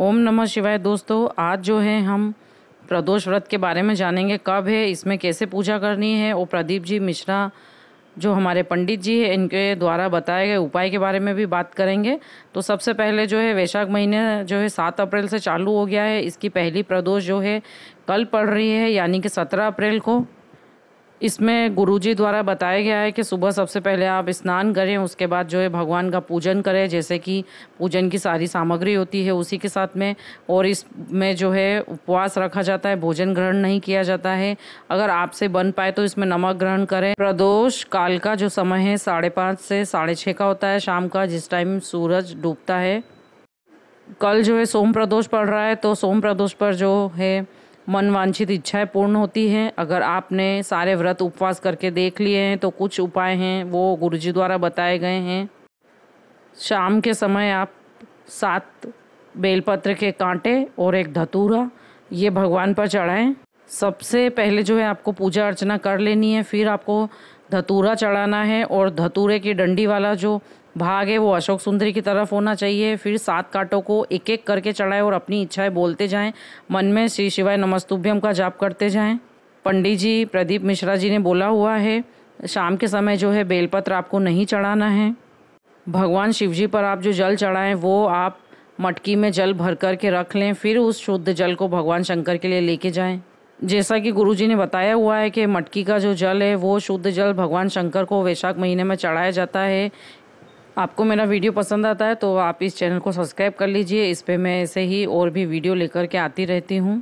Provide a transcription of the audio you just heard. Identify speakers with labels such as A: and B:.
A: ओम नमः शिवाय दोस्तों आज जो है हम प्रदोष व्रत के बारे में जानेंगे कब है इसमें कैसे पूजा करनी है और प्रदीप जी मिश्रा जो हमारे पंडित जी हैं इनके द्वारा बताए गए उपाय के बारे में भी बात करेंगे तो सबसे पहले जो है वैशाख महीने जो है सात अप्रैल से चालू हो गया है इसकी पहली प्रदोष जो है कल पड़ रही है यानी कि सत्रह अप्रैल को इसमें गुरुजी द्वारा बताया गया है कि सुबह सबसे पहले आप स्नान करें उसके बाद जो है भगवान का पूजन करें जैसे कि पूजन की सारी सामग्री होती है उसी के साथ में और इसमें जो है उपवास रखा जाता है भोजन ग्रहण नहीं किया जाता है अगर आपसे बन पाए तो इसमें नमक ग्रहण करें प्रदोष काल का जो समय है साढ़े पाँच से साढ़े छः का होता है शाम का जिस टाइम सूरज डूबता है कल जो है सोम प्रदोष पड़ रहा है तो सोम प्रदोष पर जो है मनवांछित इच्छाएं पूर्ण होती हैं अगर आपने सारे व्रत उपवास करके देख लिए हैं तो कुछ उपाय हैं वो गुरुजी द्वारा बताए गए हैं शाम के समय आप सात बेलपत्र के कांटे और एक धतूरा ये भगवान पर चढ़ाएं सबसे पहले जो है आपको पूजा अर्चना कर लेनी है फिर आपको धतूरा चढ़ाना है और धतूरे की डंडी वाला जो भाग है वो अशोक सुंदरी की तरफ होना चाहिए फिर सात कांटों को एक एक करके चढ़ाएं और अपनी इच्छाएं बोलते जाएं मन में श्री शिवाय नमस्तुभ्यम का जाप करते जाएं पंडित जी प्रदीप मिश्रा जी ने बोला हुआ है शाम के समय जो है बेलपत्र आपको नहीं चढ़ाना है भगवान शिव जी पर आप जो जल चढ़ाएं वो आप मटकी में जल भर कर के रख लें फिर उस शुद्ध जल को भगवान शंकर के लिए लेके जाएं जैसा कि गुरुजी ने बताया हुआ है कि मटकी का जो जल है वो शुद्ध जल भगवान शंकर को वैशाख महीने में चढ़ाया जाता है आपको मेरा वीडियो पसंद आता है तो आप इस चैनल को सब्सक्राइब कर लीजिए इस पर मैं ऐसे ही और भी वीडियो लेकर के आती रहती हूँ